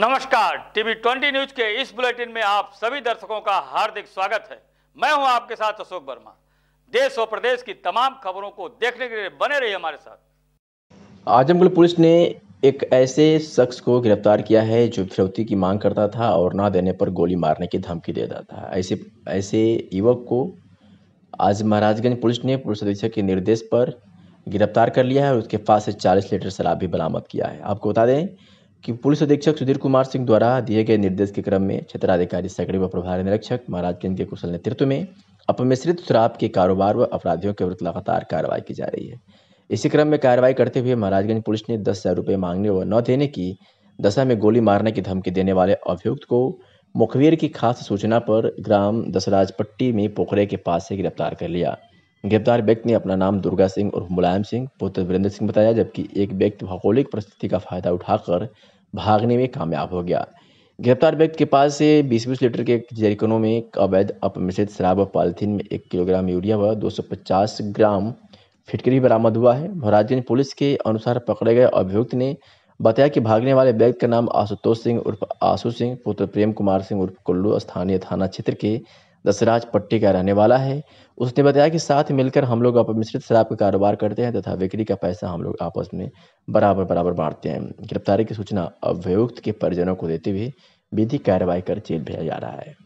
नमस्कार TV twenty news के इस बुलेटिन में आप सभी दर्शकों का हार्दिक स्वागत है मैं हूं आपके साथ अशोक वर्मा देश और प्रदेश की तमाम खबरों को देखने के लिए बने रहिए हमारे साथ आजमगढ़ पुलिस ने एक ऐसे शख्स को गिरफ्तार किया है जो फिरौती की मांग करता था और ना देने पर गोली मारने की धमकी देता था ऐसे ऐसे युवक को आज महाराजगंज पुलिस ने पुलिस अधीक्षक के निर्देश पर गिरफ्तार कर लिया है और उसके पास से चालीस लीटर शराब भी बरामद किया है आपको बता दें कि पुलिस अधीक्षक सुधीर कुमार सिंह द्वारा दिए गए निर्देश के क्रम में क्षेत्राधिकारी सैकड़ी व प्रभारी निरीक्षक महाराज के कुशल नेतृत्व में अपमिश्रित शराब के कारोबार व अपराधियों के विरुद्ध लगातार कार्रवाई की जा रही है इसी क्रम में कार्रवाई करते हुए महाराजगंज पुलिस ने दस हजार रुपये मांगने व न देने की दशा में गोली मारने की धमकी देने वाले अभियुक्त को मुखबिर की खास सूचना पर ग्राम दसराजपट्टी में पोखरे के पास से गिरफ्तार कर लिया गिरफ्तार व्यक्ति ने अपना नाम दुर्गा सिंह और मुलायम सिंह पुत्र वीरेंद्र सिंह बताया जबकि एक व्यक्ति भौगोलिक परिस्थिति का फायदा उठाकर भागने में कामयाब हो गया गिरफ्तार व्यक्ति के पास से बीस बीस लीटर के जरिकनों में अवैध अपमिश्रित शराब व पॉलिथीन में एक किलोग्राम यूरिया व 250 ग्राम फिटकरी बरामद हुआ है महराजगंज पुलिस के अनुसार पकड़े गए अभियुक्त ने बताया कि भागने वाले व्यक्ति का नाम आशुतोष सिंह उर्फ आशु सिंह पुत्र प्रेम कुमार सिंह उर्फ कुल्लू स्थानीय थाना क्षेत्र के दसराज पट्टी का रहने वाला है उसने बताया कि साथ मिलकर हम लोग अपमिश्रित शराब का कारोबार करते हैं तथा बिक्री का पैसा हम लोग आपस में बराबर बराबर बांटते हैं गिरफ्तारी की सूचना अभियुक्त के परिजनों को देते हुए विधि कार्रवाई कर जेल भेजा जा रहा है